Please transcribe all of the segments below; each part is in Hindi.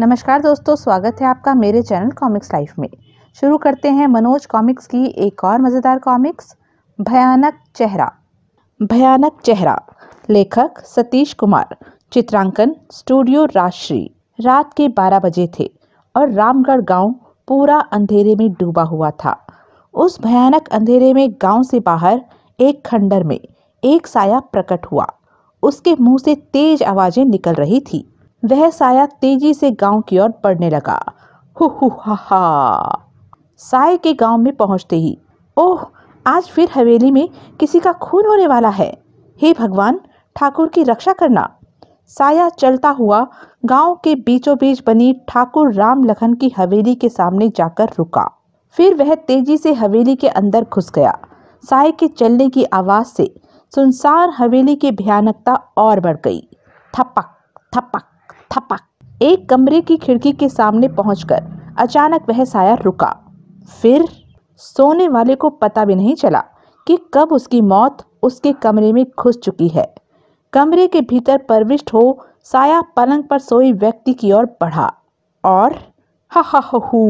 नमस्कार दोस्तों स्वागत है आपका मेरे चैनल कॉमिक्स लाइफ में शुरू करते हैं मनोज कॉमिक्स की एक और मज़ेदार कॉमिक्स भयानक चेहरा भयानक चेहरा लेखक सतीश कुमार चित्रांकन स्टूडियो राजश्री रात के 12 बजे थे और रामगढ़ गांव पूरा अंधेरे में डूबा हुआ था उस भयानक अंधेरे में गांव से बाहर एक खंडर में एक साया प्रकट हुआ उसके मुंह से तेज आवाज़ें निकल रही थी वह साया तेजी से गांव की ओर बढ़ने लगा हु हु हा हा साय के गांव में पहुंचते ही ओह आज फिर हवेली में किसी का खून होने वाला है हे भगवान ठाकुर की रक्षा करना साया चलता हुआ गांव के बीचों बीच बनी ठाकुर राम लखन की हवेली के सामने जाकर रुका फिर वह तेजी से हवेली के अंदर घुस गया साय के चलने की आवाज़ से सुनसान हवेली की भयानकता और बढ़ गई थपक थपक थपक एक कमरे की खिड़की के सामने पहुंचकर अचानक वह साया रुका फिर सोने वाले को पता भी नहीं चला कि कब उसकी मौत उसके कमरे में घुस चुकी है कमरे के भीतर प्रविष्ट हो साया पलंग पर सोई व्यक्ति की ओर बढ़ा और हा हा हू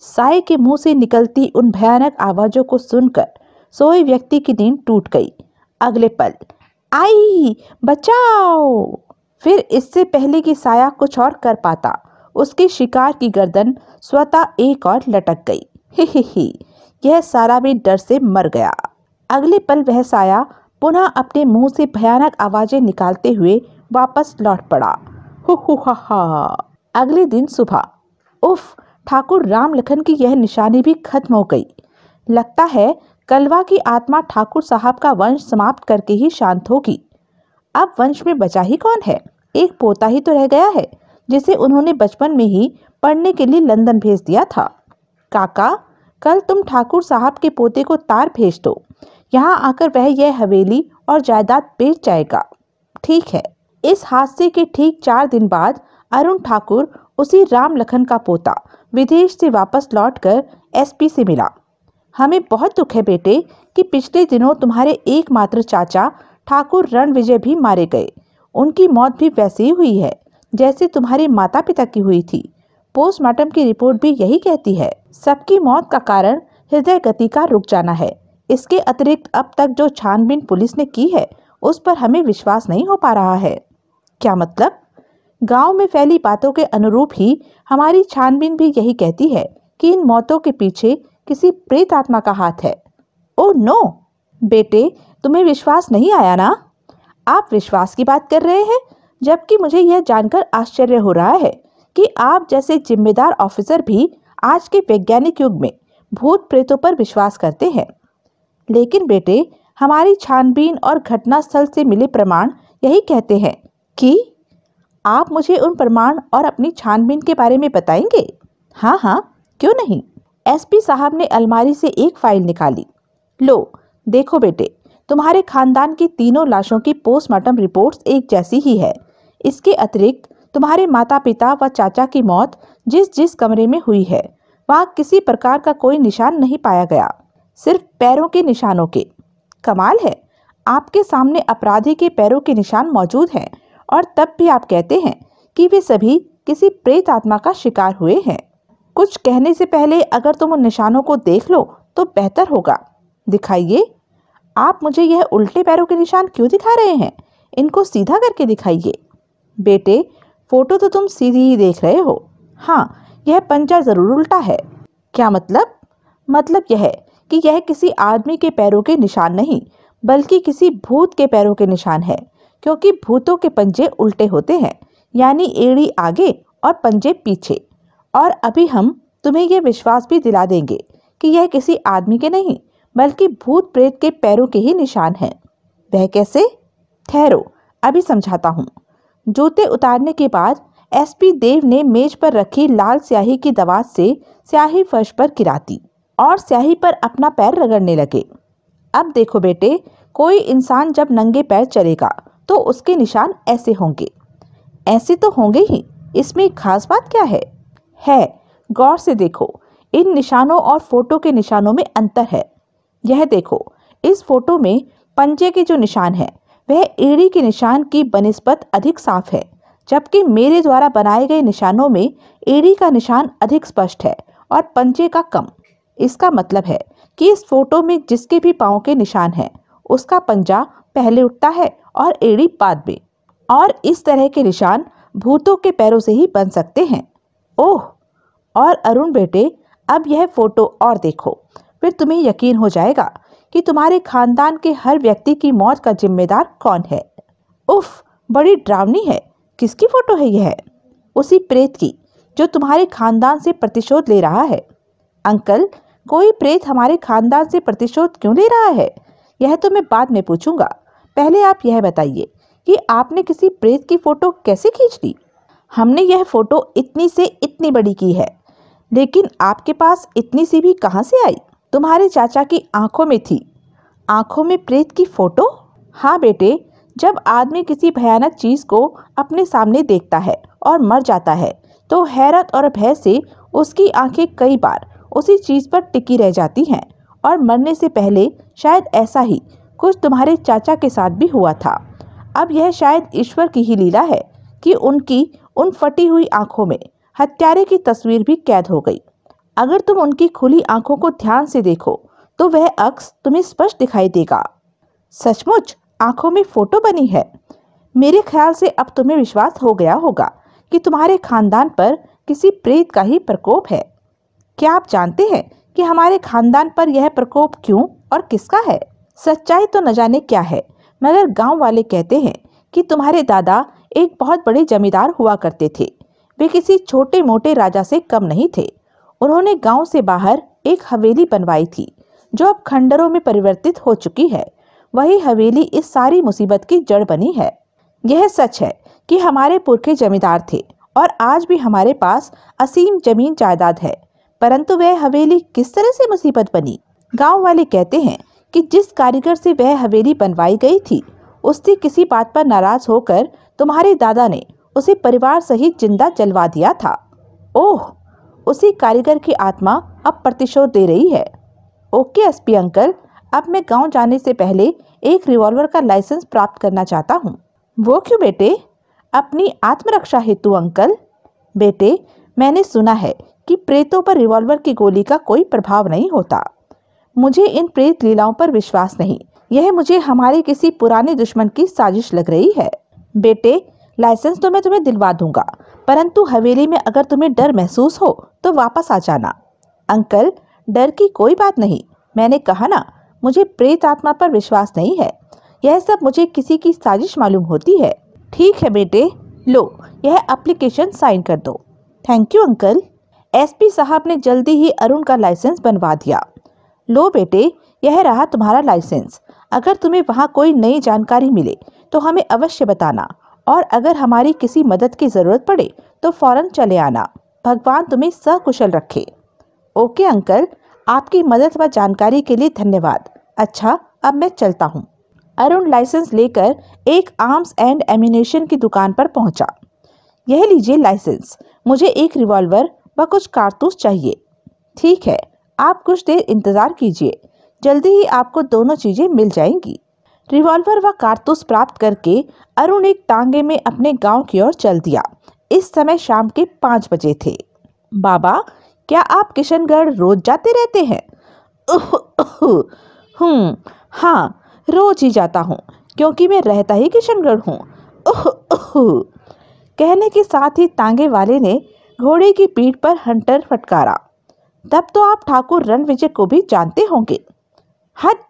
साय के मुंह से निकलती उन भयानक आवाज़ों को सुनकर सोए व्यक्ति की नींद टूट गई अगले पल आई बचाओ फिर इससे पहले कि साया कुछ और कर पाता उसके शिकार की गर्दन स्वतः एक और लटक गई ही ही ही यह सारा भी डर से मर गया अगले पल वह साया पुनः अपने मुंह से भयानक आवाज़ें निकालते हुए वापस लौट पड़ा हो हा हा अगले दिन सुबह उफ ठाकुर राम लखन की यह निशानी भी खत्म हो गई लगता है कलवा की आत्मा ठाकुर साहब का वंश समाप्त करके ही शांत होगी अब वंश में बचा ही कौन है एक पोता ही तो रह गया है जिसे उन्होंने बचपन में ही पढ़ने के लिए लंदन भेज दिया था काका कल तुम ठाकुर साहब के पोते को तार भेज दो यहाँ आकर वह यह हवेली और जायदाद बेच जाएगा ठीक है इस हादसे के ठीक चार दिन बाद अरुण ठाकुर उसी राम लखन का पोता विदेश से वापस लौटकर एसपी से मिला हमें बहुत दुख है बेटे कि पिछले दिनों तुम्हारे एकमात्र चाचा ठाकुर रण विजय भी मारे गए उनकी मौत भी वैसे ही हुई है जैसे तुम्हारे माता पिता की हुई थी पोस्टमार्टम की रिपोर्ट भी यही कहती है सबकी मौत का कारण हृदय गति का रुक जाना है इसके अतिरिक्त अब तक जो छानबीन पुलिस ने की है उस पर हमें विश्वास नहीं हो पा रहा है क्या मतलब गांव में फैली बातों के अनुरूप ही हमारी छानबीन भी यही कहती है कि इन मौतों के पीछे किसी प्रेत आत्मा का हाथ है ओ नो बेटे तुम्हें विश्वास नहीं आया ना आप विश्वास की बात कर रहे हैं जबकि मुझे यह जानकर आश्चर्य हो रहा है कि आप जैसे जिम्मेदार ऑफिसर भी आज के वैज्ञानिक युग में भूत प्रेतों पर विश्वास करते हैं लेकिन बेटे हमारी छानबीन और घटनास्थल से मिले प्रमाण यही कहते हैं कि आप मुझे उन प्रमाण और अपनी छानबीन के बारे में बताएंगे हाँ हाँ क्यों नहीं एसपी साहब ने अलमारी से एक फाइल निकाली लो देखो बेटे तुम्हारे खानदान की तीनों लाशों की पोस्टमार्टम रिपोर्ट्स एक जैसी ही है इसके अतिरिक्त तुम्हारे माता पिता व चाचा की मौत जिस जिस कमरे में हुई है वहाँ किसी प्रकार का कोई निशान नहीं पाया गया सिर्फ पैरों के निशानों के कमाल है आपके सामने अपराधी के पैरों के निशान मौजूद हैं और तब भी आप कहते हैं कि वे सभी किसी प्रेत आत्मा का शिकार हुए हैं कुछ कहने से पहले अगर तुम उन निशानों को देख लो तो बेहतर होगा दिखाइए आप मुझे यह उल्टे पैरों के निशान क्यों दिखा रहे हैं इनको सीधा करके दिखाइए बेटे फोटो तो तुम सीधी ही देख रहे हो हाँ यह पंजा ज़रूर उल्टा है क्या मतलब मतलब यह है कि यह किसी आदमी के पैरों के निशान नहीं बल्कि किसी भूत के पैरों के निशान है क्योंकि भूतों के पंजे उल्टे होते हैं यानी एड़ी आगे और पंजे पीछे और अभी हम तुम्हें यह विश्वास भी दिला देंगे कि यह किसी आदमी के नहीं बल्कि भूत प्रेत के पैरों के ही निशान हैं वह कैसे ठहरो अभी समझाता हूँ जूते उतारने के बाद एसपी देव ने मेज पर रखी लाल स्याही की दवात से स्याही फर्श पर गिरा दी और स्याही पर अपना पैर रगड़ने लगे अब देखो बेटे कोई इंसान जब नंगे पैर चलेगा तो उसके निशान ऐसे होंगे ऐसे तो होंगे ही इसमें खास बात क्या है है गौर से देखो इन निशानों और फोटो के निशानों में अंतर है यह देखो इस फोटो में पंजे के जो निशान है वह एड़ी के निशान की बनस्पत अधिक साफ है जबकि मेरे द्वारा बनाए गए निशानों में एड़ी का निशान अधिक स्पष्ट है और पंजे का कम इसका मतलब है कि इस फोटो में जिसके भी पाँव के निशान हैं उसका पंजा पहले उठता है और एड़ी बाद में और इस तरह के निशान भूतों के पैरों से ही बन सकते हैं ओह और अरुण बेटे अब यह फोटो और देखो फिर तुम्हें यकीन हो जाएगा कि तुम्हारे खानदान के हर व्यक्ति की मौत का जिम्मेदार कौन है उफ बड़ी ड्रावनी है किसकी फोटो है यह उसी प्रेत की जो तुम्हारे खानदान से प्रतिशोध ले रहा है अंकल कोई प्रेत हमारे खानदान से प्रतिशोध क्यों ले रहा है यह तो मैं बाद में पूछूंगा पहले आप यह बताइए कि आपने किसी प्रेत की फ़ोटो कैसे खींच ली हमने यह फ़ोटो इतनी से इतनी बड़ी की है लेकिन आपके पास इतनी सी भी कहाँ से आई तुम्हारे चाचा की आंखों में थी आंखों में प्रेत की फ़ोटो हाँ बेटे जब आदमी किसी भयानक चीज़ को अपने सामने देखता है और मर जाता है तो हैरत और भय से उसकी आंखें कई बार उसी चीज़ पर टिकी रह जाती हैं और मरने से पहले शायद ऐसा ही कुछ तुम्हारे चाचा के साथ भी हुआ था अब यह शायद ईश्वर की ही लीला है कि उनकी उन फटी हुई आंखों में हत्यारे की तस्वीर भी कैद हो गई अगर तुम उनकी खुली आंखों को ध्यान से देखो तो वह अक्स तुम्हें स्पष्ट दिखाई देगा सचमुच आंखों में फोटो बनी है मेरे ख्याल से अब तुम्हें विश्वास हो गया होगा कि तुम्हारे खानदान पर किसी प्रेत का ही प्रकोप है क्या आप जानते हैं कि हमारे खानदान पर यह प्रकोप क्यों और किसका है सच्चाई तो न जाने क्या है मगर गांव वाले कहते हैं कि तुम्हारे दादा एक बहुत बड़े जमींदार हुआ करते थे वे किसी छोटे मोटे राजा से कम नहीं थे उन्होंने गांव से बाहर एक हवेली बनवाई थी जो अब खंडरों में परिवर्तित हो चुकी है वही हवेली इस सारी मुसीबत की जड़ बनी है यह सच है कि हमारे पुरखे जमींदार थे और आज भी हमारे पास असीम जमीन जायदाद है परंतु वह हवेली किस तरह से मुसीबत बनी गांव वाले कहते हैं कि जिस कारीगर से वह हवेली बनवाई गई थी उसने किसी बात पर नाराज होकर तुम्हारे दादा ने उसे परिवार सहित जिंदा जलवा दिया था ओह उसी कारीगर की आत्मा अब प्रतिशोध दे रही है ओके एसपी अंकल अब मैं गांव जाने से पहले एक रिवॉल्वर का लाइसेंस प्राप्त करना चाहता हूँ वो क्यों बेटे अपनी आत्मरक्षा हेतु अंकल बेटे मैंने सुना है कि प्रेतों पर रिवॉल्वर की गोली का कोई प्रभाव नहीं होता मुझे इन प्रेत लीलाओं पर विश्वास नहीं यह मुझे हमारे किसी पुराने दुश्मन की साजिश लग रही है बेटे लाइसेंस तो मैं तुम्हें दिलवा दूंगा परंतु हवेली में अगर तुम्हें डर महसूस हो तो वापस आ जाना अंकल डर की कोई बात नहीं मैंने कहा ना मुझे प्रेत आत्मा पर विश्वास नहीं है यह सब मुझे किसी की साजिश मालूम होती है ठीक है बेटे लो यह एप्लीकेशन साइन कर दो थैंक यू अंकल एसपी साहब ने जल्दी ही अरुण का लाइसेंस बनवा दिया लो बेटे यह रहा तुम्हारा लाइसेंस अगर तुम्हें वहाँ कोई नई जानकारी मिले तो हमें अवश्य बताना और अगर हमारी किसी मदद की ज़रूरत पड़े तो फ़ौरन चले आना भगवान तुम्हें सकुशल रखे ओके अंकल आपकी मदद व जानकारी के लिए धन्यवाद अच्छा अब मैं चलता हूँ अरुण लाइसेंस लेकर एक आर्म्स एंड एम्यूनेशन की दुकान पर पहुंचा। यह लीजिए लाइसेंस मुझे एक रिवॉल्वर व कुछ कारतूस चाहिए ठीक है आप कुछ देर इंतज़ार कीजिए जल्दी ही आपको दोनों चीज़ें मिल जाएंगी रिवॉल्वर व कारतूस प्राप्त करके अरुण एक तांगे में अपने गांव की ओर चल दिया इस समय शाम के पाँच बजे थे बाबा क्या आप किशनगढ़ रोज जाते रहते हैं हम्म हाँ रोज ही जाता हूँ क्योंकि मैं रहता ही किशनगढ़ हूँ कहने के साथ ही तांगे वाले ने घोड़े की पीठ पर हंटर फटकारा तब तो आप ठाकुर रणविजय को भी जानते होंगे हट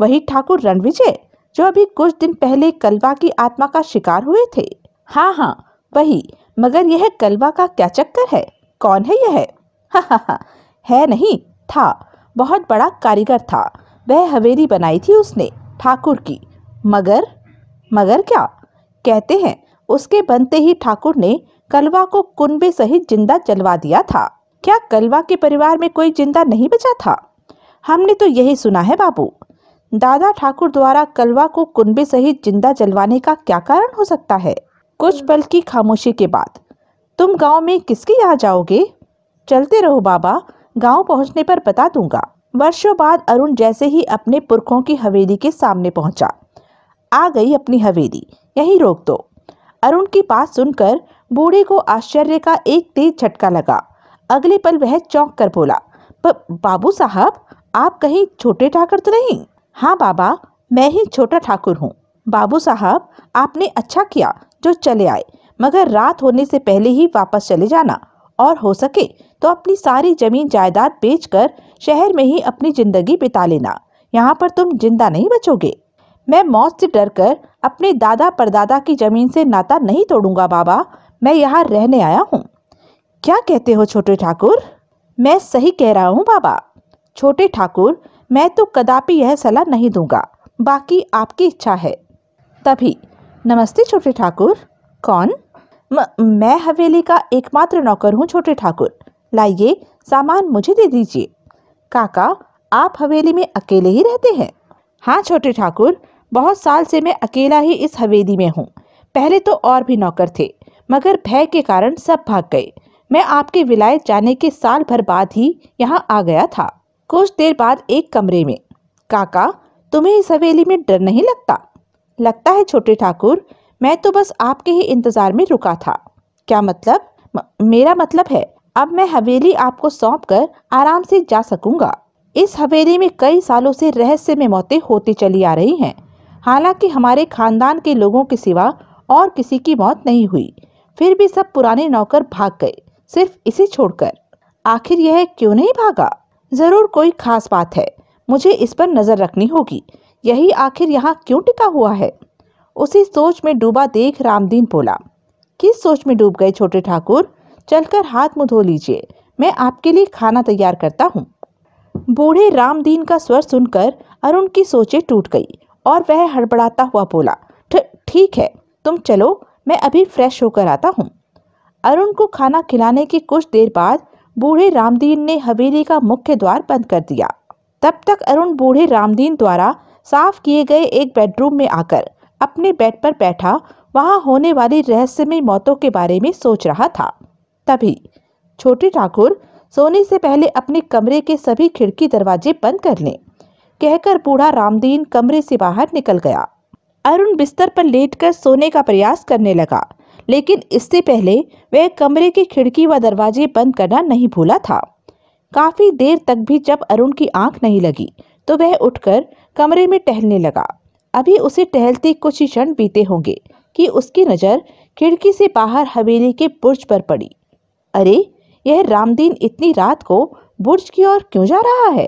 वही ठाकुर रणविजय जो अभी कुछ दिन पहले कलवा की आत्मा का शिकार हुए थे हाँ हाँ वही मगर यह कलवा का क्या चक्कर है कौन है यह हा हाँ, हाँ, है नहीं था बहुत बड़ा कारीगर था वह हवेली बनाई थी उसने ठाकुर की मगर मगर क्या कहते हैं उसके बनते ही ठाकुर ने कलवा को कुंबे सहित जिंदा जलवा दिया था क्या कलवा के परिवार में कोई जिंदा नहीं बचा था हमने तो यही सुना है बाबू दादा ठाकुर द्वारा कलवा को कुंबे सहित जिंदा जलवाने का क्या कारण हो सकता है कुछ पल की खामोशी के बाद तुम गांव में किसके यहाँ जाओगे चलते रहो बाबा गांव पहुंचने पर बता दूंगा वर्षों बाद अरुण जैसे ही अपने पुरखों की हवेली के सामने पहुंचा आ गई अपनी हवेली यही रोक दो अरुण की बात सुनकर बूढ़े को आश्चर्य का एक तेज झटका लगा अगले पल वह चौंक कर बोला बाबू साहब आप कहीं छोटे ठाकर तो नहीं हाँ बाबा मैं ही छोटा ठाकुर हूँ बाबू साहब आपने अच्छा किया जो चले आए मगर रात होने से पहले ही वापस चले जाना और हो सके तो अपनी सारी जमीन जायदाद बेचकर शहर में ही अपनी ज़िंदगी बिता लेना यहाँ पर तुम जिंदा नहीं बचोगे मैं मौत से डरकर अपने दादा परदादा की ज़मीन से नाता नहीं तोड़ूंगा बाबा मैं यहाँ रहने आया हूँ क्या कहते हो छोटे ठाकुर मैं सही कह रहा हूँ बाबा छोटे ठाकुर मैं तो कदापि यह सलाह नहीं दूंगा बाकी आपकी इच्छा है तभी नमस्ते छोटे ठाकुर कौन म, मैं हवेली का एकमात्र नौकर हूँ छोटे ठाकुर लाइए सामान मुझे दे दीजिए काका आप हवेली में अकेले ही रहते हैं हाँ छोटे ठाकुर बहुत साल से मैं अकेला ही इस हवेली में हूँ पहले तो और भी नौकर थे मगर भय के कारण सब भाग गए मैं आपके विलायत जाने के साल भर बाद ही यहाँ आ गया था कुछ देर बाद एक कमरे में काका तुम्हें इस हवेली में डर नहीं लगता लगता है छोटे ठाकुर मैं तो बस आपके ही इंतज़ार में रुका था क्या मतलब म, मेरा मतलब है अब मैं हवेली आपको सौंप कर आराम से जा सकूंगा इस हवेली में कई सालों से रहस्य में मौतें होती चली आ रही हैं हालांकि हमारे खानदान के लोगों के सिवा और किसी की मौत नहीं हुई फिर भी सब पुराने नौकर भाग गए सिर्फ इसे छोड़कर आखिर यह क्यों नहीं भागा ज़रूर कोई खास बात है मुझे इस पर नज़र रखनी होगी यही आखिर यहाँ क्यों टिका हुआ है उसी सोच में डूबा देख रामदीन बोला किस सोच में डूब गए छोटे ठाकुर चलकर हाथ मुँह धो लीजिए मैं आपके लिए खाना तैयार करता हूँ बूढ़े रामदीन का स्वर सुनकर अरुण की सोचें टूट गई और वह हड़बड़ाता हुआ बोला ठीक है तुम चलो मैं अभी फ्रेश होकर आता हूँ अरुण को खाना खिलाने के कुछ देर बाद बूढ़े रामदीन ने हवेली का मुख्य द्वार बंद कर दिया तब तक अरुण बूढ़े रामदीन द्वारा साफ किए गए एक बेडरूम में आकर अपने बेड पर बैठा वहां होने वाली रहस्यमय मौतों के बारे में सोच रहा था तभी छोटे ठाकुर सोने से पहले अपने कमरे के सभी खिड़की दरवाजे बंद कर ले कहकर बूढ़ा रामदीन कमरे से बाहर निकल गया अरुण बिस्तर पर लेटकर सोने का प्रयास करने लगा लेकिन इससे पहले वह कमरे की खिड़की व दरवाजे बंद करना नहीं भूला था काफ़ी देर तक भी जब अरुण की आंख नहीं लगी तो वह उठकर कमरे में टहलने लगा अभी उसे टहलते कुछ ही क्षण बीते होंगे कि उसकी नज़र खिड़की से बाहर हवेली के बुर्ज पर पड़ी अरे यह रामदीन इतनी रात को बुर्ज की ओर क्यों जा रहा है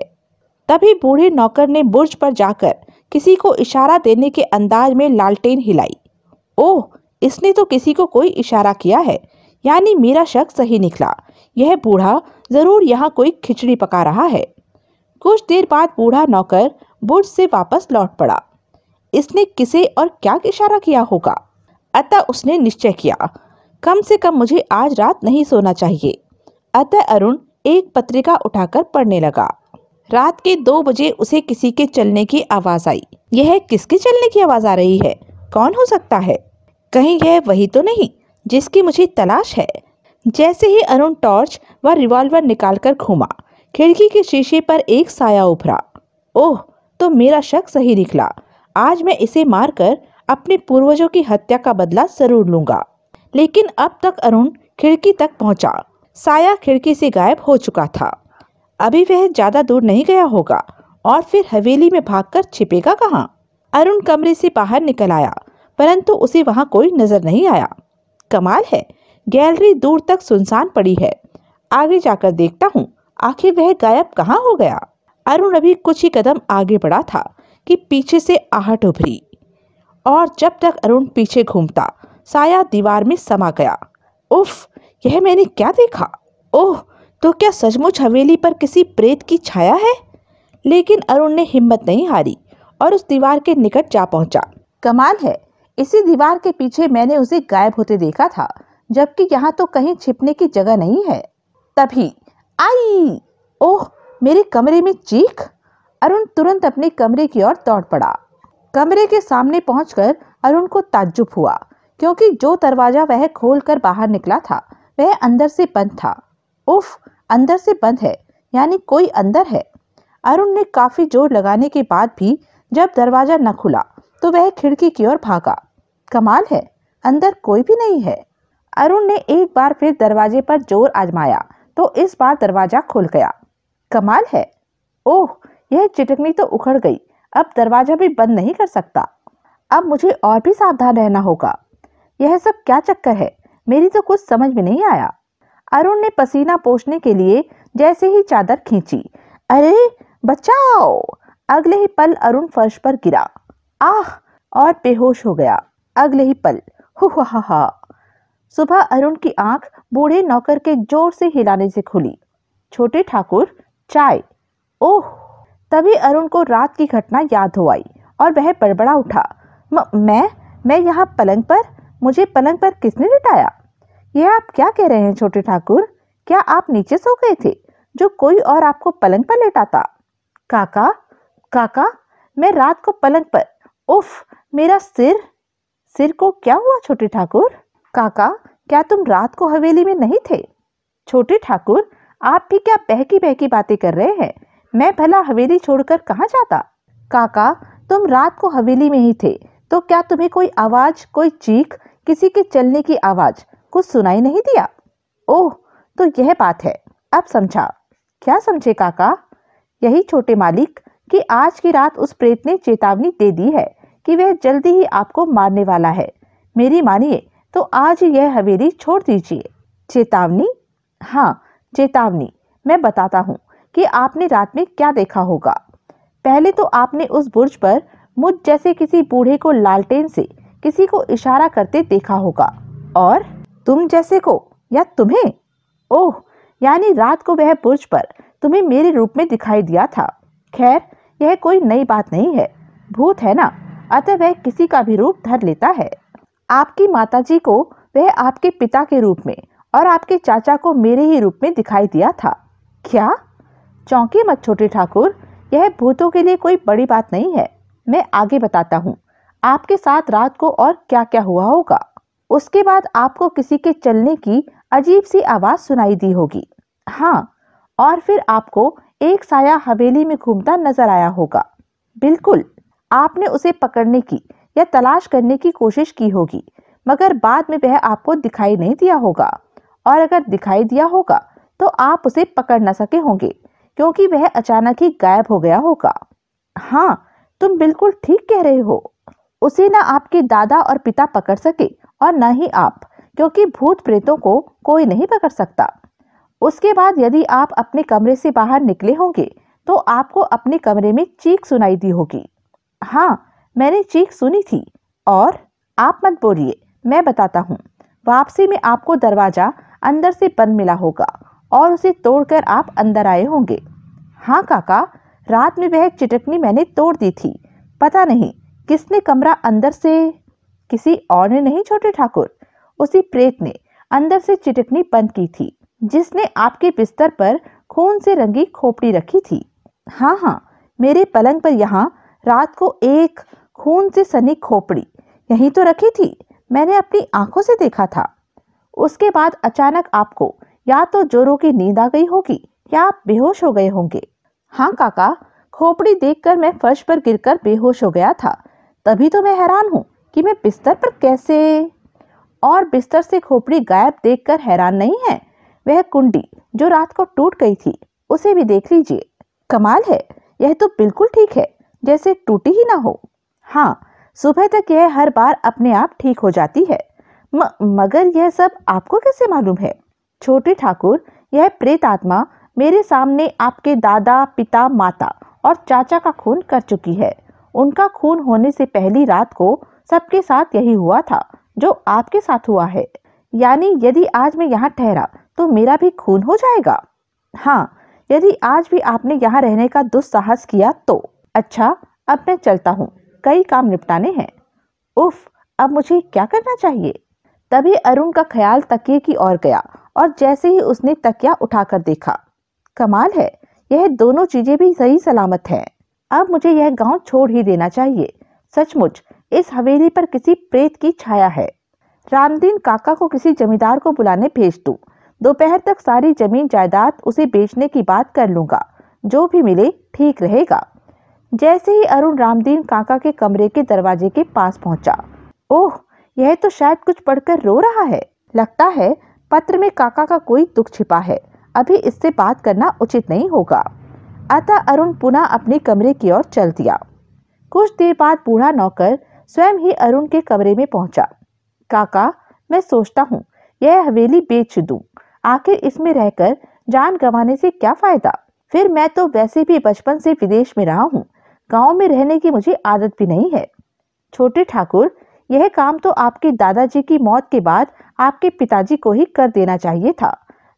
तभी बूढ़े नौकर ने बुर्ज पर जाकर किसी को इशारा देने के अंदाज में लालटेन हिलाई ओह इसने तो किसी को कोई इशारा किया है यानी मेरा शक सही निकला यह बूढ़ा ज़रूर यहाँ कोई खिचड़ी पका रहा है कुछ देर बाद बूढ़ा नौकर बुर्ज से वापस लौट पड़ा इसने किसे और क्या इशारा किया होगा अतः उसने निश्चय किया कम से कम मुझे आज रात नहीं सोना चाहिए अतः अरुण एक पत्रिका उठाकर पढ़ने लगा रात के दो बजे उसे किसी के चलने की आवाज़ आई यह किसके चलने की आवाज़ आ रही है कौन हो सकता है कहीं यह वही तो नहीं जिसकी मुझे तलाश है जैसे ही अरुण टॉर्च व रिवॉल्वर निकालकर घूमा खिड़की के शीशे पर एक साया उभरा ओह तो मेरा शक सही निकला आज मैं इसे मारकर अपने पूर्वजों की हत्या का बदला जरूर लूंगा लेकिन अब तक अरुण खिड़की तक पहुंचा साया खिड़की से गायब हो चुका था अभी वह ज़्यादा दूर नहीं गया होगा और फिर हवेली में भागकर छिपेगा कहाँ अरुण कमरे से बाहर निकल आया परंतु उसे वहां कोई नज़र नहीं आया कमाल है गैलरी दूर तक सुनसान पड़ी है आगे जाकर देखता हूँ आखिर वह गायब कहाँ हो गया अरुण अभी कुछ ही कदम आगे बढ़ा था कि पीछे से आहट उभरी और जब तक अरुण पीछे घूमता साया दीवार में समा गया उफ यह मैंने क्या देखा ओह तो क्या सचमुच हवेली पर किसी प्रेत की छाया है लेकिन अरुण ने हिम्मत नहीं हारी और उस दीवार के निकट जा पहुंचा कमाल है इसी दीवार के पीछे मैंने उसे गायब होते देखा था जबकि यहाँ तो कहीं छिपने की जगह नहीं है तभी आई ओह मेरे कमरे में चीख अरुण तुरंत अपने कमरे की ओर दौड़ पड़ा कमरे के सामने पहुंचकर अरुण को ताज्जुब हुआ क्योंकि जो दरवाज़ा वह खोलकर बाहर निकला था वह अंदर से बंद था उफ अंदर से बंद है यानी कोई अंदर है अरुण ने काफ़ी जोर लगाने के बाद भी जब दरवाज़ा न खुला तो वह खिड़की की ओर भागा कमाल है अंदर कोई भी नहीं है अरुण ने एक बार फिर दरवाजे पर जोर आजमाया तो इस बार दरवाजा खुल गया कमाल है ओह यह चिटकनी तो उखड़ गई अब दरवाजा भी बंद नहीं कर सकता अब मुझे और भी सावधान रहना होगा यह सब क्या चक्कर है मेरी तो कुछ समझ में नहीं आया अरुण ने पसीना पोषने के लिए जैसे ही चादर खींची अरे बचाओ अगले ही पल अरुण फर्श पर गिरा आह और बेहोश हो गया अगले ही पल हु सुबह अरुण की आंख बूढ़े नौकर के जोर से हिलाने से खुली छोटे ठाकुर चाय ओह तभी अरुण को रात की घटना याद हो आई और वह बड़बड़ा उठा म, मैं मैं यहाँ पलंग पर मुझे पलंग पर किसने लिटाया यह आप क्या कह रहे हैं छोटे ठाकुर क्या आप नीचे सो गए थे जो कोई और आपको पलंग पर लेटाता काका काका मैं रात को पलंग पर उफ मेरा सिर सिर को क्या हुआ छोटे ठाकुर काका क्या तुम रात को हवेली में नहीं थे छोटे ठाकुर आप भी क्या बहकी बहकी बातें कर रहे हैं मैं भला हवेली छोड़कर कहाँ जाता काका तुम रात को हवेली में ही थे तो क्या तुम्हें कोई आवाज़ कोई चीख किसी के चलने की आवाज़ कुछ सुनाई नहीं दिया ओह तो यह बात है अब समझा क्या समझे काका यही छोटे मालिक कि आज की रात उस प्रेत ने चेतावनी दे दी है कि वह जल्दी ही आपको मारने वाला है मेरी मानिए तो आज यह हवेली छोड़ दीजिए चेतावनी हाँ चेतावनी मैं बताता हूँ कि आपने रात में क्या देखा होगा पहले तो आपने उस बुर्ज पर मुझ जैसे किसी बूढ़े को लालटेन से किसी को इशारा करते देखा होगा और तुम जैसे को या तुम्हें ओह यानी रात को वह बुर्ज पर तुम्हें मेरे रूप में दिखाई दिया था खैर यह कोई नई बात नहीं है भूत है ना अतः वह किसी का भी रूप धर लेता है आपकी माताजी को वह आपके पिता के रूप में और आपके चाचा को मेरे ही रूप में दिखाई दिया था क्या चौंके मत छोटे ठाकुर यह भूतों के लिए कोई बड़ी बात नहीं है मैं आगे बताता हूँ आपके साथ रात को और क्या क्या हुआ होगा उसके बाद आपको किसी के चलने की अजीब सी आवाज़ सुनाई दी होगी हाँ और फिर आपको एक साया हवेली में घूमता नजर आया होगा बिल्कुल आपने उसे पकड़ने की या तलाश करने की कोशिश की होगी मगर बाद में वह आपको दिखाई नहीं दिया होगा और अगर दिखाई दिया होगा तो आप उसे पकड़ ना सके होंगे क्योंकि वह अचानक ही गायब हो गया होगा हाँ तुम बिल्कुल ठीक कह रहे हो उसे ना आपके दादा और पिता पकड़ सके और ना ही आप क्योंकि भूत प्रेतों को कोई नहीं पकड़ सकता उसके बाद यदि आप अपने कमरे से बाहर निकले होंगे तो आपको अपने कमरे में चीख सुनाई दी होगी हाँ मैंने चीख सुनी थी और आप मत बोलिए मैं बताता हूँ वापसी में आपको दरवाज़ा अंदर से बंद मिला होगा और उसे तोड़कर आप अंदर आए होंगे हाँ काका रात में वह चिटकनी मैंने तोड़ दी थी पता नहीं किसने कमरा अंदर से किसी और ने नहीं छोटे ठाकुर उसी प्रेत ने अंदर से चिटकनी बंद की थी जिसने आपके बिस्तर पर खून से रंगी खोपड़ी रखी थी हाँ हाँ मेरे पलंग पर यहाँ रात को एक खून से सनी खोपड़ी यहीं तो रखी थी मैंने अपनी आंखों से देखा था उसके बाद अचानक आपको या तो जोरों की नींद आ गई होगी या आप बेहोश हो गए होंगे हाँ काका खोपड़ी देखकर मैं फर्श पर गिरकर बेहोश हो गया था तभी तो मैं हैरान हूँ कि मैं बिस्तर पर कैसे और बिस्तर से खोपड़ी गायब देखकर हैरान नहीं है वह कुंडी जो रात को टूट गई थी उसे भी देख लीजिए कमाल है यह तो बिल्कुल ठीक है जैसे टूटी ही ना हो हाँ सुबह तक यह हर बार अपने आप ठीक हो जाती है म, मगर यह सब आपको कैसे मालूम है छोटे ठाकुर यह प्रेत आत्मा मेरे सामने आपके दादा पिता माता और चाचा का खून कर चुकी है उनका खून होने से पहली रात को सबके साथ यही हुआ था जो आपके साथ हुआ है यानी यदि आज मैं यहाँ ठहरा तो मेरा भी खून हो जाएगा हाँ यदि आज भी आपने यहाँ रहने का दुस्साहस किया तो अच्छा अब मैं चलता हूँ कई काम निपटाने हैं उफ अब मुझे क्या करना चाहिए तभी अरुण का ख्याल तकिए की ओर गया और जैसे ही उसने तकिया उठाकर देखा कमाल है यह दोनों चीज़ें भी सही सलामत हैं अब मुझे यह गांव छोड़ ही देना चाहिए सचमुच इस हवेली पर किसी प्रेत की छाया है रामदीन काका को किसी जमींदार को बुलाने भेज दू दोपहर तक सारी जमीन जायदाद उसे बेचने की बात कर लूंगा जो भी मिले ठीक रहेगा जैसे ही अरुण रामदीन काका के कमरे के दरवाजे के पास पहुंचा ओह यह तो शायद कुछ पढ़कर रो रहा है लगता है पत्र में काका का कोई दुख छिपा है अभी इससे बात करना उचित नहीं होगा अतः अरुण पुनः अपने कमरे की ओर चल दिया कुछ देर बाद बूढ़ा नौकर स्वयं ही अरुण के कमरे में पहुंचा काका मैं सोचता हूँ यह हवेली बेच दूँ आखिर इसमें रहकर जान गंवाने से क्या फायदा फिर मैं तो वैसे भी बचपन से विदेश में रहा हूँ गांव में रहने की मुझे आदत भी नहीं है छोटे ठाकुर यह काम तो आपके दादाजी की मौत के बाद आपके पिताजी को ही कर देना चाहिए था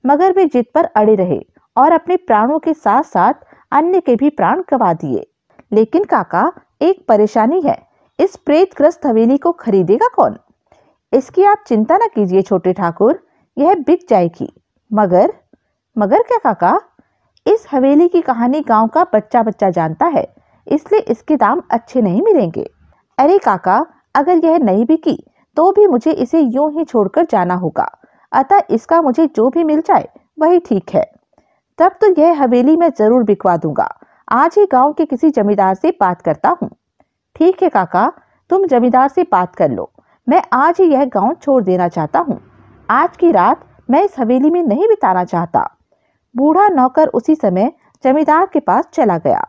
मगर वे जिद पर अड़े रहे और अपने प्राणों के साथ साथ अन्य के भी प्राण गवा दिए लेकिन काका एक परेशानी है इस प्रेतग्रस्त हवेली को खरीदेगा कौन इसकी आप चिंता न कीजिए छोटे ठाकुर यह बिक जाएगी मगर मगर क्या काका इस हवेली की कहानी गांव का बच्चा बच्चा जानता है इसलिए इसके दाम अच्छे नहीं मिलेंगे अरे काका अगर यह नहीं बिकी तो भी मुझे इसे यूं ही छोड़कर जाना होगा अतः इसका मुझे जो भी मिल जाए वही ठीक है तब तो यह हवेली मैं जरूर बिकवा दूंगा आज ही गांव के किसी जमींदार से बात करता हूँ ठीक है काका तुम जमींदार से बात कर लो मैं आज ही यह गांव छोड़ देना चाहता हूँ आज की रात मैं इस हवेली में नहीं बिताना चाहता बूढ़ा नौकर उसी समय जमींदार के पास चला गया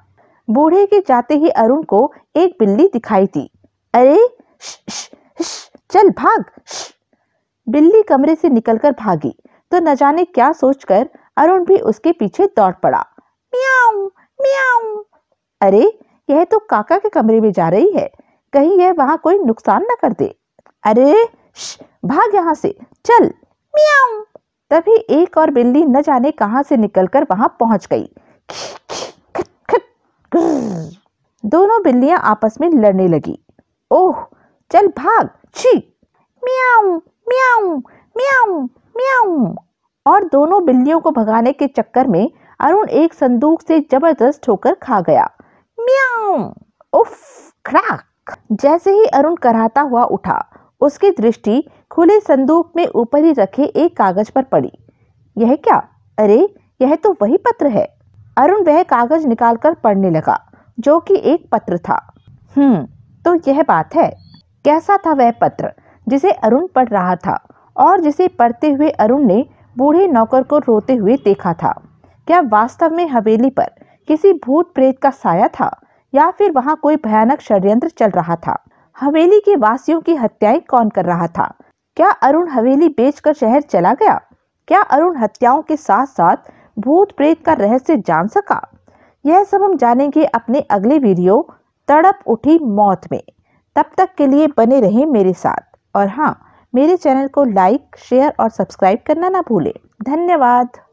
बूढ़े के जाते ही अरुण को एक बिल्ली दिखाई दी अरे श, श, श, चल भाग श। बिल्ली कमरे से निकलकर भागी तो न जाने क्या सोचकर अरुण भी उसके पीछे दौड़ पड़ा म्याऊं, म्याऊं। अरे यह तो काका के कमरे में जा रही है कहीं यह वहां कोई नुकसान न कर दे अरे भाग यहाँ से चल मियाऊ तभी एक और बिल्ली न जाने कहाँ से निकलकर वहां पहुंच गई दोनों बिल्लियां आपस में लड़ने लगी ओह चल भाग छी मियाऊ मियाऊ मियाऊ मियाऊ और दोनों बिल्लियों को भगाने के चक्कर में अरुण एक संदूक से जबरदस्त ठोकर खा गया म्याऊ उफ खड़ाक जैसे ही अरुण कराहता हुआ उठा उसकी दृष्टि खुले संदूक में ऊपर ही रखे एक कागज पर पड़ी यह क्या अरे यह तो वही पत्र है अरुण वह कागज निकालकर पढ़ने लगा जो कि एक पत्र था हम्म तो यह बात है कैसा था वह पत्र जिसे अरुण पढ़ रहा था और जिसे पढ़ते हुए अरुण ने बूढ़े नौकर को रोते हुए देखा था क्या वास्तव में हवेली पर किसी भूत प्रेत का साया था या फिर वहाँ कोई भयानक षड्यंत्र चल रहा था हवेली के वासियों की हत्याएं कौन कर रहा था क्या अरुण हवेली बेचकर शहर चला गया क्या अरुण हत्याओं के साथ साथ भूत प्रेत का रहस्य जान सका यह सब हम जानेंगे अपने अगले वीडियो तड़प उठी मौत में तब तक के लिए बने रहें मेरे साथ और हाँ मेरे चैनल को लाइक शेयर और सब्सक्राइब करना ना भूलें धन्यवाद